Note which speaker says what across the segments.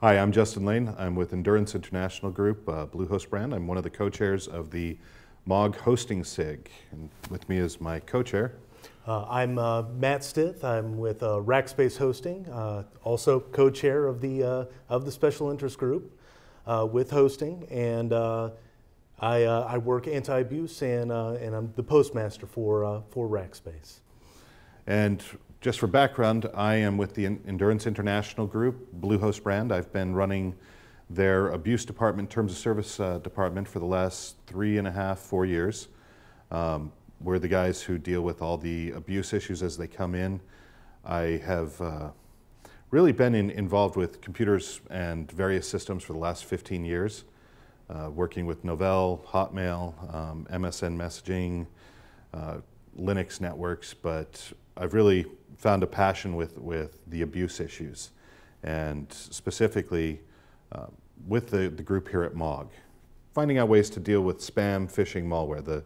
Speaker 1: Hi, I'm Justin Lane. I'm with Endurance International Group, uh, Bluehost brand. I'm one of the co-chairs of the MOG Hosting SIG. And with me is my co-chair.
Speaker 2: Uh, I'm uh, Matt Stith. I'm with uh, Rackspace Hosting, uh, also co-chair of the uh, of the Special Interest Group uh, with hosting, and I, I work anti-abuse and and I'm the postmaster for for Rackspace.
Speaker 1: And just for background, I am with the Endurance International Group, Bluehost brand. I've been running their abuse department, terms of service uh, department for the last three and a half, four years. Um, we're the guys who deal with all the abuse issues as they come in. I have uh, really been in, involved with computers and various systems for the last 15 years, uh, working with Novell, Hotmail, um, MSN messaging, uh, Linux networks, but I've really found a passion with, with the abuse issues and specifically uh, with the, the group here at MOG, finding out ways to deal with spam, phishing, malware, the,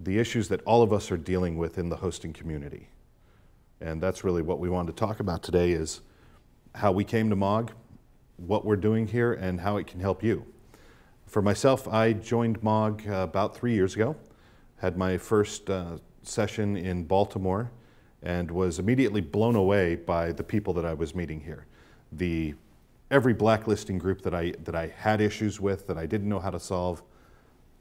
Speaker 1: the issues that all of us are dealing with in the hosting community. And that's really what we wanted to talk about today is how we came to MOG, what we're doing here, and how it can help you. For myself, I joined MOG uh, about three years ago, had my first uh, session in Baltimore and was immediately blown away by the people that I was meeting here. The every blacklisting group that I that I had issues with that I didn't know how to solve,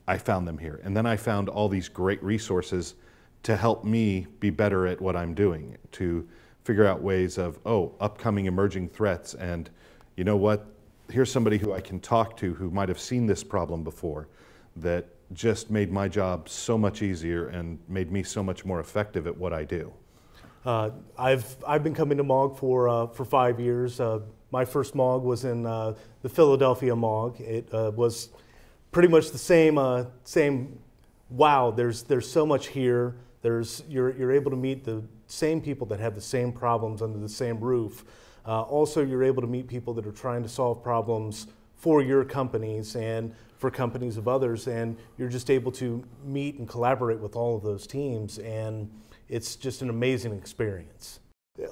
Speaker 1: I found them here. And then I found all these great resources to help me be better at what I'm doing, to figure out ways of, oh, upcoming emerging threats and you know what? Here's somebody who I can talk to who might have seen this problem before that just made my job so much easier and made me so much more effective at what I do.
Speaker 2: Uh, I've, I've been coming to MOG for, uh, for five years. Uh, my first MOG was in uh, the Philadelphia MOG. It uh, was pretty much the same, uh, same wow, there's, there's so much here. There's, you're, you're able to meet the same people that have the same problems under the same roof. also, you're able to meet people that are trying to solve problems for your companies and for companies of others and you're just able to meet and collaborate with all of those teams and it's just an amazing experience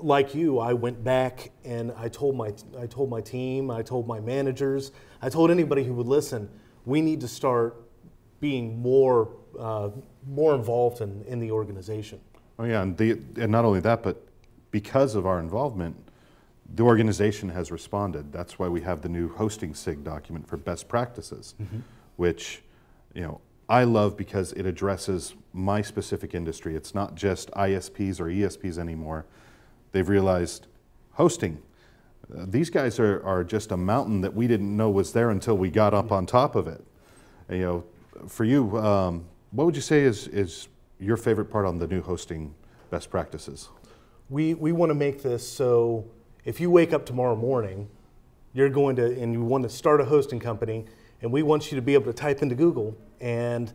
Speaker 2: like you i went back and i told my i told my team i told my managers i told anybody who would listen we need to start being more uh, more involved in, in the organization
Speaker 1: oh yeah and, the, and not only that but because of our involvement the organization has responded. That's why we have the new hosting SIG document for best practices, mm -hmm. which you know I love because it addresses my specific industry. It's not just ISPs or ESPs anymore. They've realized hosting. Uh, these guys are, are just a mountain that we didn't know was there until we got up on top of it. And, you know, for you, um, what would you say is, is your favorite part on the new hosting best practices?
Speaker 2: We, we want to make this so if you wake up tomorrow morning, you're going to, and you want to start a hosting company, and we want you to be able to type into Google and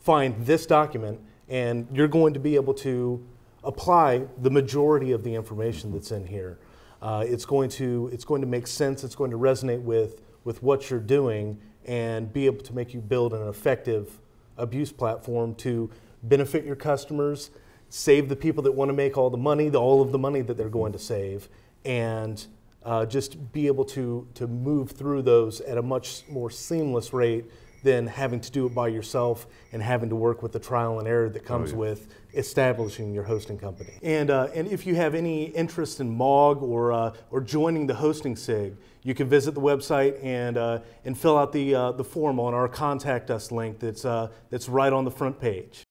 Speaker 2: find this document, and you're going to be able to apply the majority of the information that's in here. Uh, it's going to it's going to make sense. It's going to resonate with with what you're doing and be able to make you build an effective abuse platform to benefit your customers, save the people that want to make all the money, the, all of the money that they're going to save, and uh, just be able to, to move through those at a much more seamless rate than having to do it by yourself and having to work with the trial and error that oh, comes oh, yeah. with establishing your hosting company. And, uh, and if you have any interest in MOG or, uh, or joining the hosting SIG, you can visit the website and, uh, and fill out the, uh, the form on our contact us link that's, uh, that's right on the front page.